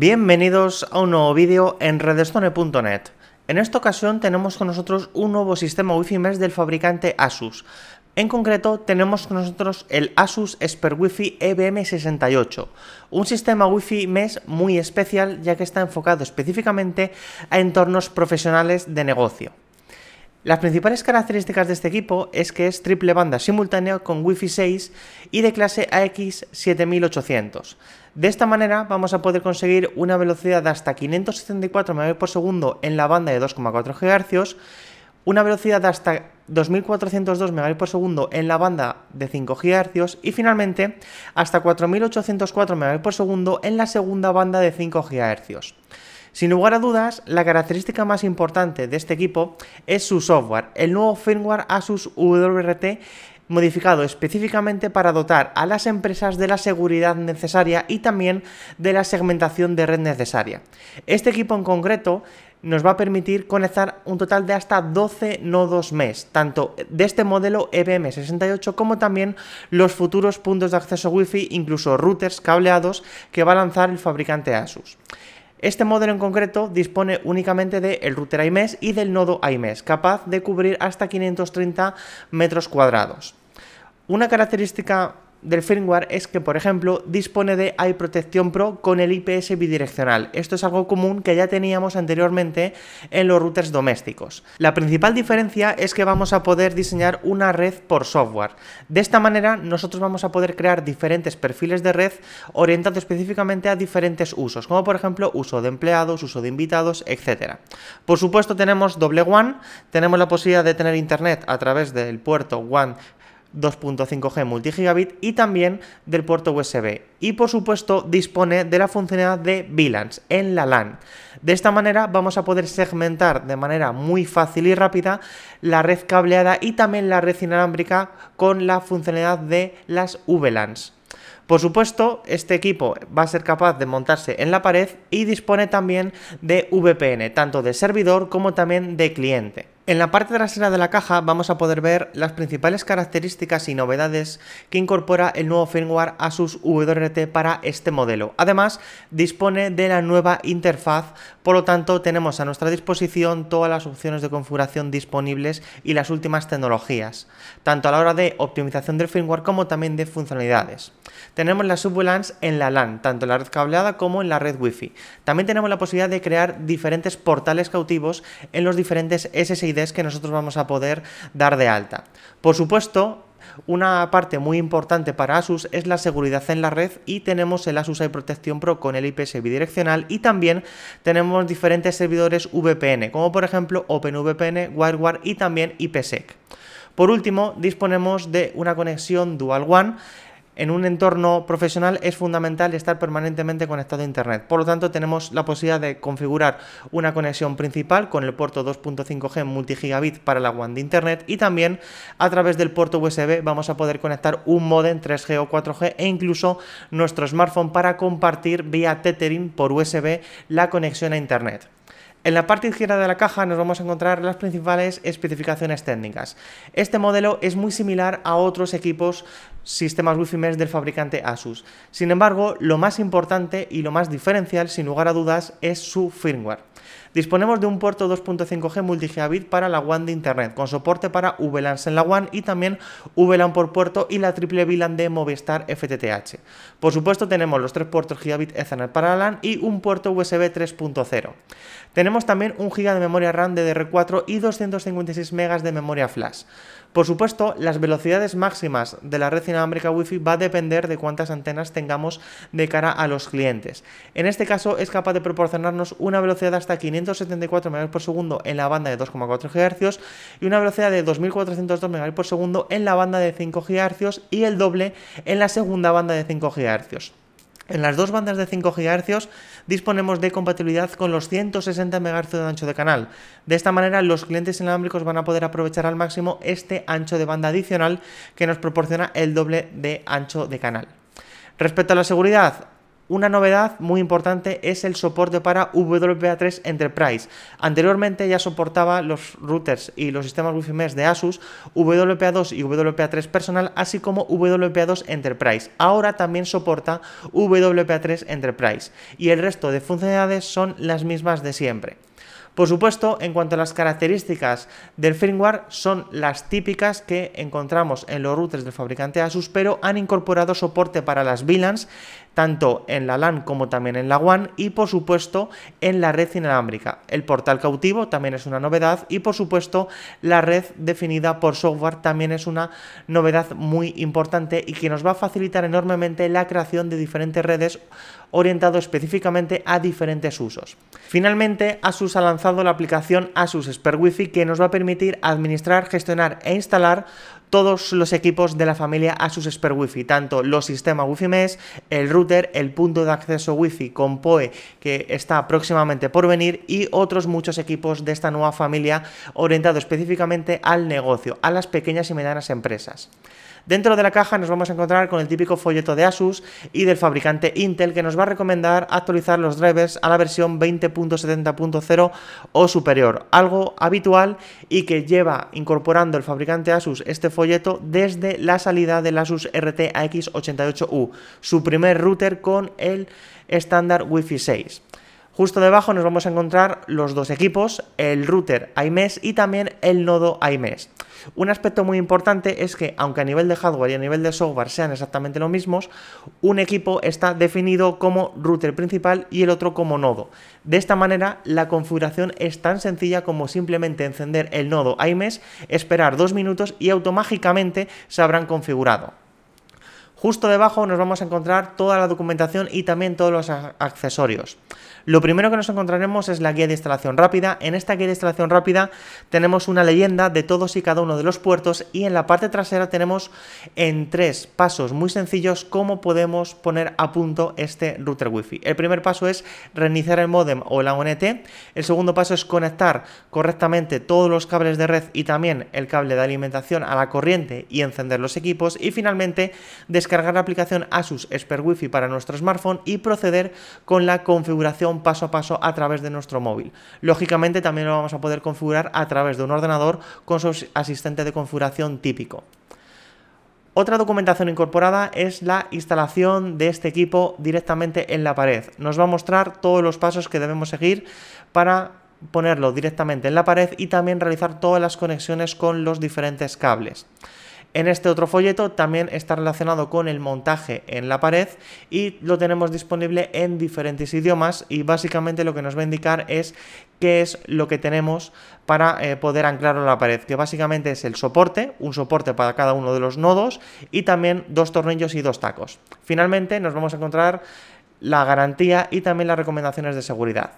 Bienvenidos a un nuevo vídeo en Redestone.net. En esta ocasión tenemos con nosotros un nuevo sistema Wi-Fi mesh del fabricante Asus. En concreto tenemos con nosotros el Asus Expert Wi-Fi EBM68, un sistema wifi fi mesh muy especial ya que está enfocado específicamente a entornos profesionales de negocio. Las principales características de este equipo es que es triple banda simultánea con Wi-Fi 6 y de clase AX7800. De esta manera vamos a poder conseguir una velocidad de hasta 574 Mbps en la banda de 2,4 GHz, una velocidad de hasta 2402 Mbps en la banda de 5 GHz y finalmente hasta 4804 Mbps en la segunda banda de 5 GHz. Sin lugar a dudas, la característica más importante de este equipo es su software, el nuevo firmware Asus WRT modificado específicamente para dotar a las empresas de la seguridad necesaria y también de la segmentación de red necesaria. Este equipo en concreto nos va a permitir conectar un total de hasta 12 nodos mes, tanto de este modelo EBM68 como también los futuros puntos de acceso Wi-Fi, incluso routers cableados que va a lanzar el fabricante Asus. Este modelo en concreto dispone únicamente del router IMES y del nodo Aimes, capaz de cubrir hasta 530 metros cuadrados. Una característica del firmware es que, por ejemplo, dispone de iProtección Pro con el IPS bidireccional. Esto es algo común que ya teníamos anteriormente en los routers domésticos. La principal diferencia es que vamos a poder diseñar una red por software. De esta manera, nosotros vamos a poder crear diferentes perfiles de red orientados específicamente a diferentes usos, como por ejemplo uso de empleados, uso de invitados, etc. Por supuesto, tenemos doble WAN, tenemos la posibilidad de tener internet a través del puerto WAN 2.5G multigigabit y también del puerto USB. Y por supuesto dispone de la funcionalidad de VLANs en la LAN. De esta manera vamos a poder segmentar de manera muy fácil y rápida la red cableada y también la red inalámbrica con la funcionalidad de las VLANs. Por supuesto, este equipo va a ser capaz de montarse en la pared y dispone también de VPN, tanto de servidor como también de cliente. En la parte trasera de la caja vamos a poder ver las principales características y novedades que incorpora el nuevo firmware Asus WRT para este modelo. Además, dispone de la nueva interfaz, por lo tanto tenemos a nuestra disposición todas las opciones de configuración disponibles y las últimas tecnologías, tanto a la hora de optimización del firmware como también de funcionalidades. Tenemos la sublance en la LAN, tanto en la red cableada como en la red Wi-Fi. También tenemos la posibilidad de crear diferentes portales cautivos en los diferentes SSID que nosotros vamos a poder dar de alta. Por supuesto, una parte muy importante para Asus es la seguridad en la red y tenemos el Asus Protección Pro con el IPS bidireccional y también tenemos diferentes servidores VPN, como por ejemplo OpenVPN, WireGuard y también IPsec. Por último, disponemos de una conexión Dual One en un entorno profesional es fundamental estar permanentemente conectado a Internet. Por lo tanto, tenemos la posibilidad de configurar una conexión principal con el puerto 2.5G multigigabit para la WAN de Internet y también a través del puerto USB vamos a poder conectar un modem 3G o 4G e incluso nuestro smartphone para compartir vía tethering por USB la conexión a Internet. En la parte izquierda de la caja nos vamos a encontrar las principales especificaciones técnicas. Este modelo es muy similar a otros equipos sistemas Wi-Fi mesh del fabricante Asus. Sin embargo, lo más importante y lo más diferencial, sin lugar a dudas, es su firmware. Disponemos de un puerto 2.5G multigigabit para la WAN de Internet, con soporte para VLANs en la WAN y también VLAN por puerto y la triple VLAN de Movistar FTTH. Por supuesto, tenemos los tres puertos gigabit Ethernet para la LAN y un puerto USB 3.0. Tenemos también un GB de memoria RAM de DR4 y 256 MB de memoria flash. Por supuesto, las velocidades máximas de la red inalámbrica Wi-Fi va a depender de cuántas antenas tengamos de cara a los clientes. En este caso es capaz de proporcionarnos una velocidad hasta 574 Mbps por segundo en la banda de 2,4 GHz y una velocidad de 2402 Mbps por segundo en la banda de 5 GHz y el doble en la segunda banda de 5 GHz. En las dos bandas de 5 GHz disponemos de compatibilidad con los 160 MHz de ancho de canal. De esta manera los clientes inalámbricos van a poder aprovechar al máximo este ancho de banda adicional que nos proporciona el doble de ancho de canal. Respecto a la seguridad, una novedad muy importante es el soporte para WPA3 Enterprise. Anteriormente ya soportaba los routers y los sistemas Wi-Fi de Asus, WPA2 y WPA3 personal, así como WPA2 Enterprise. Ahora también soporta WPA3 Enterprise y el resto de funcionalidades son las mismas de siempre. Por supuesto, en cuanto a las características del firmware, son las típicas que encontramos en los routers del fabricante Asus, pero han incorporado soporte para las VLANs, tanto en la LAN como también en la WAN y por supuesto en la red inalámbrica. El portal cautivo también es una novedad y por supuesto la red definida por software también es una novedad muy importante y que nos va a facilitar enormemente la creación de diferentes redes orientado específicamente a diferentes usos. Finalmente, Asus ha lanzado la aplicación Asus Expert Wi-Fi que nos va a permitir administrar, gestionar e instalar todos los equipos de la familia Asus Expert wi tanto los sistemas Wi-Fi MES, el router, el punto de acceso Wi-Fi con PoE que está próximamente por venir y otros muchos equipos de esta nueva familia orientado específicamente al negocio, a las pequeñas y medianas empresas. Dentro de la caja nos vamos a encontrar con el típico folleto de Asus y del fabricante Intel que nos va a recomendar actualizar los drivers a la versión 20.70.0 o superior, algo habitual y que lleva incorporando el fabricante Asus este folleto desde la salida del Asus RTX 88 u su primer router con el estándar Wi-Fi 6. Justo debajo nos vamos a encontrar los dos equipos, el router iMesh y también el nodo iMesh. Un aspecto muy importante es que, aunque a nivel de hardware y a nivel de software sean exactamente los mismos, un equipo está definido como router principal y el otro como nodo. De esta manera, la configuración es tan sencilla como simplemente encender el nodo iMesh, esperar dos minutos y automáticamente se habrán configurado. Justo debajo nos vamos a encontrar toda la documentación y también todos los accesorios. Lo primero que nos encontraremos es la guía de instalación rápida. En esta guía de instalación rápida tenemos una leyenda de todos y cada uno de los puertos y en la parte trasera tenemos en tres pasos muy sencillos cómo podemos poner a punto este router wifi. El primer paso es reiniciar el modem o la ONT. El segundo paso es conectar correctamente todos los cables de red y también el cable de alimentación a la corriente y encender los equipos. Y finalmente descargar la aplicación Asus Expert Wifi para nuestro smartphone y proceder con la configuración paso a paso a través de nuestro móvil. Lógicamente también lo vamos a poder configurar a través de un ordenador con su asistente de configuración típico. Otra documentación incorporada es la instalación de este equipo directamente en la pared. Nos va a mostrar todos los pasos que debemos seguir para ponerlo directamente en la pared y también realizar todas las conexiones con los diferentes cables. En este otro folleto también está relacionado con el montaje en la pared y lo tenemos disponible en diferentes idiomas y básicamente lo que nos va a indicar es qué es lo que tenemos para eh, poder anclarlo a la pared, que básicamente es el soporte, un soporte para cada uno de los nodos y también dos tornillos y dos tacos. Finalmente nos vamos a encontrar la garantía y también las recomendaciones de seguridad.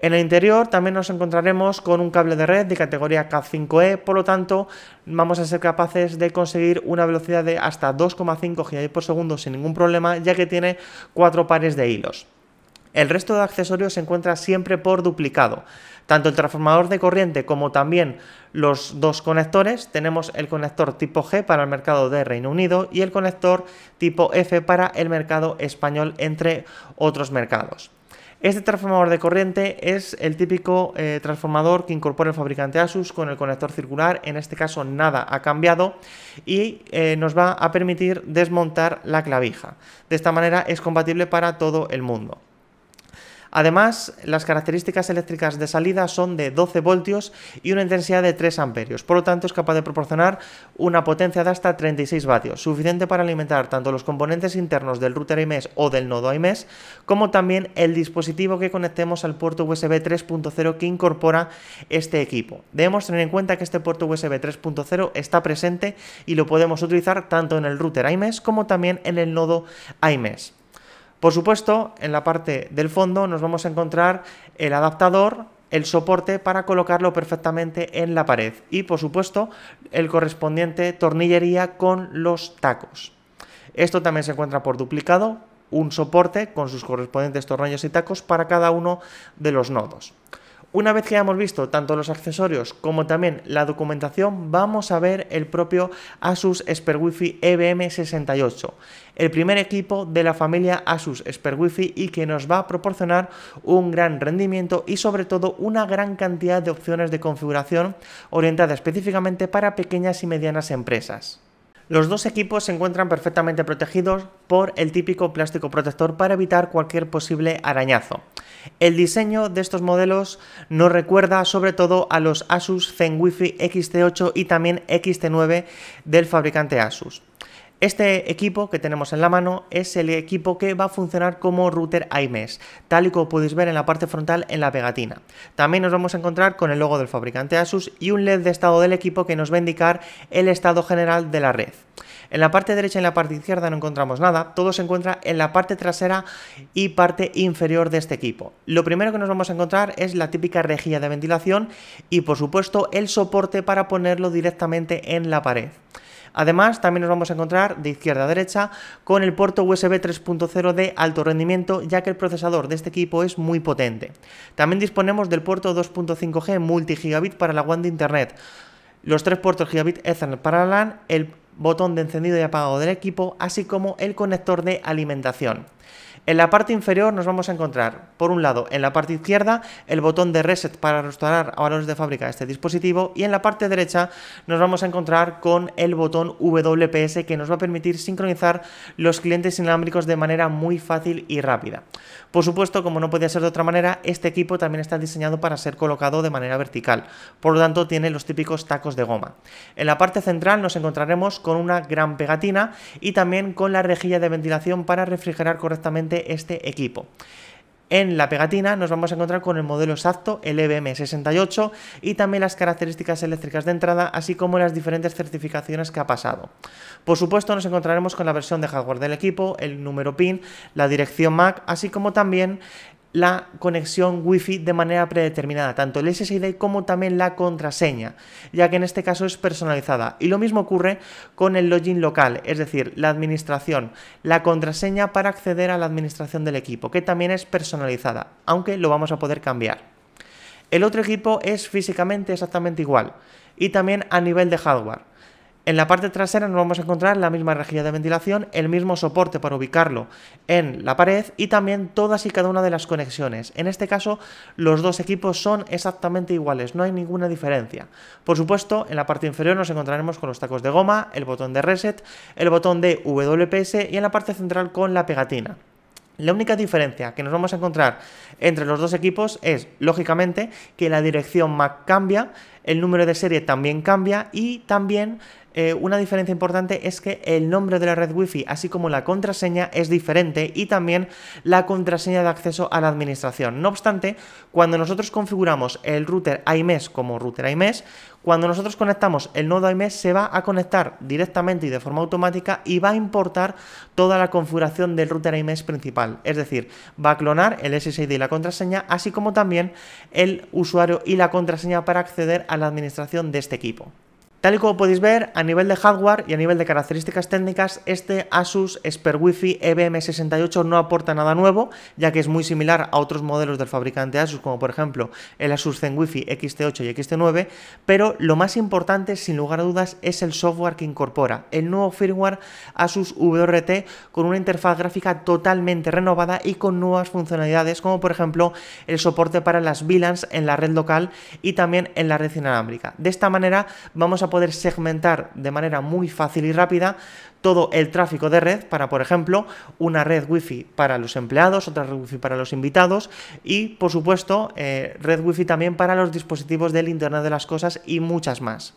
En el interior también nos encontraremos con un cable de red de categoría K5E, por lo tanto vamos a ser capaces de conseguir una velocidad de hasta 2,5 GB por segundo sin ningún problema, ya que tiene cuatro pares de hilos. El resto de accesorios se encuentra siempre por duplicado. Tanto el transformador de corriente como también los dos conectores. Tenemos el conector tipo G para el mercado de Reino Unido y el conector tipo F para el mercado español, entre otros mercados. Este transformador de corriente es el típico eh, transformador que incorpora el fabricante Asus con el conector circular, en este caso nada ha cambiado y eh, nos va a permitir desmontar la clavija. De esta manera es compatible para todo el mundo. Además, las características eléctricas de salida son de 12 voltios y una intensidad de 3 amperios, por lo tanto es capaz de proporcionar una potencia de hasta 36 vatios, suficiente para alimentar tanto los componentes internos del router IMES o del nodo IMES, como también el dispositivo que conectemos al puerto USB 3.0 que incorpora este equipo. Debemos tener en cuenta que este puerto USB 3.0 está presente y lo podemos utilizar tanto en el router IMES como también en el nodo IMES. Por supuesto, en la parte del fondo nos vamos a encontrar el adaptador, el soporte para colocarlo perfectamente en la pared y, por supuesto, el correspondiente tornillería con los tacos. Esto también se encuentra por duplicado, un soporte con sus correspondientes tornillos y tacos para cada uno de los nodos. Una vez que hemos visto tanto los accesorios como también la documentación, vamos a ver el propio Asus Expert wi EBM68, el primer equipo de la familia Asus Sperwifi y que nos va a proporcionar un gran rendimiento y sobre todo una gran cantidad de opciones de configuración orientada específicamente para pequeñas y medianas empresas. Los dos equipos se encuentran perfectamente protegidos por el típico plástico protector para evitar cualquier posible arañazo. El diseño de estos modelos nos recuerda sobre todo a los Asus ZenWifi XT8 y también XT9 del fabricante Asus. Este equipo que tenemos en la mano es el equipo que va a funcionar como router IMES, tal y como podéis ver en la parte frontal en la pegatina. También nos vamos a encontrar con el logo del fabricante Asus y un LED de estado del equipo que nos va a indicar el estado general de la red. En la parte derecha y en la parte izquierda no encontramos nada, todo se encuentra en la parte trasera y parte inferior de este equipo. Lo primero que nos vamos a encontrar es la típica rejilla de ventilación y por supuesto el soporte para ponerlo directamente en la pared. Además, también nos vamos a encontrar de izquierda a derecha con el puerto USB 3.0 de alto rendimiento, ya que el procesador de este equipo es muy potente. También disponemos del puerto 2.5G multigigabit para la WAN de Internet, los tres puertos gigabit Ethernet para LAN, el botón de encendido y apagado del equipo, así como el conector de alimentación. En la parte inferior nos vamos a encontrar, por un lado, en la parte izquierda, el botón de reset para restaurar a valores de fábrica este dispositivo y en la parte derecha nos vamos a encontrar con el botón WPS que nos va a permitir sincronizar los clientes inalámbricos de manera muy fácil y rápida. Por supuesto, como no podía ser de otra manera, este equipo también está diseñado para ser colocado de manera vertical, por lo tanto tiene los típicos tacos de goma. En la parte central nos encontraremos con una gran pegatina y también con la rejilla de ventilación para refrigerar correctamente este equipo. En la pegatina nos vamos a encontrar con el modelo exacto, el EBM68, y también las características eléctricas de entrada, así como las diferentes certificaciones que ha pasado. Por supuesto nos encontraremos con la versión de hardware del equipo, el número PIN, la dirección MAC, así como también la conexión Wi-Fi de manera predeterminada, tanto el SSID como también la contraseña, ya que en este caso es personalizada. Y lo mismo ocurre con el login local, es decir, la administración, la contraseña para acceder a la administración del equipo, que también es personalizada, aunque lo vamos a poder cambiar. El otro equipo es físicamente exactamente igual y también a nivel de hardware. En la parte trasera nos vamos a encontrar la misma rejilla de ventilación, el mismo soporte para ubicarlo en la pared y también todas y cada una de las conexiones. En este caso, los dos equipos son exactamente iguales, no hay ninguna diferencia. Por supuesto, en la parte inferior nos encontraremos con los tacos de goma, el botón de reset, el botón de WPS y en la parte central con la pegatina. La única diferencia que nos vamos a encontrar entre los dos equipos es, lógicamente, que la dirección Mac cambia, el número de serie también cambia y también eh, una diferencia importante es que el nombre de la red Wi-Fi, así como la contraseña, es diferente y también la contraseña de acceso a la administración. No obstante, cuando nosotros configuramos el router IMES como router IMES, cuando nosotros conectamos el nodo IMES se va a conectar directamente y de forma automática y va a importar toda la configuración del router IMES principal. Es decir, va a clonar el SSID y la contraseña, así como también el usuario y la contraseña para acceder a la administración de este equipo. Tal y como podéis ver, a nivel de hardware y a nivel de características técnicas, este Asus Esper WiFi EBM68 no aporta nada nuevo, ya que es muy similar a otros modelos del fabricante Asus, como por ejemplo el Asus Zen XT8 y XT9, pero lo más importante, sin lugar a dudas, es el software que incorpora, el nuevo firmware Asus VRT con una interfaz gráfica totalmente renovada y con nuevas funcionalidades, como por ejemplo el soporte para las VLANs en la red local y también en la red inalámbrica. De esta manera vamos a poder segmentar de manera muy fácil y rápida todo el tráfico de red para, por ejemplo, una red wifi para los empleados, otra red wifi para los invitados y, por supuesto, eh, red wifi también para los dispositivos del Internet de las Cosas y muchas más.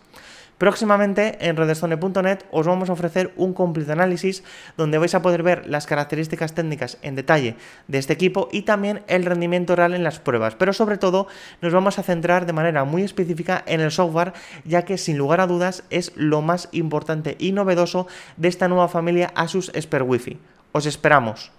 Próximamente en redstone.net os vamos a ofrecer un completo análisis donde vais a poder ver las características técnicas en detalle de este equipo y también el rendimiento real en las pruebas. Pero sobre todo nos vamos a centrar de manera muy específica en el software ya que sin lugar a dudas es lo más importante y novedoso de esta nueva familia Asus SperWifi. WiFi. Os esperamos.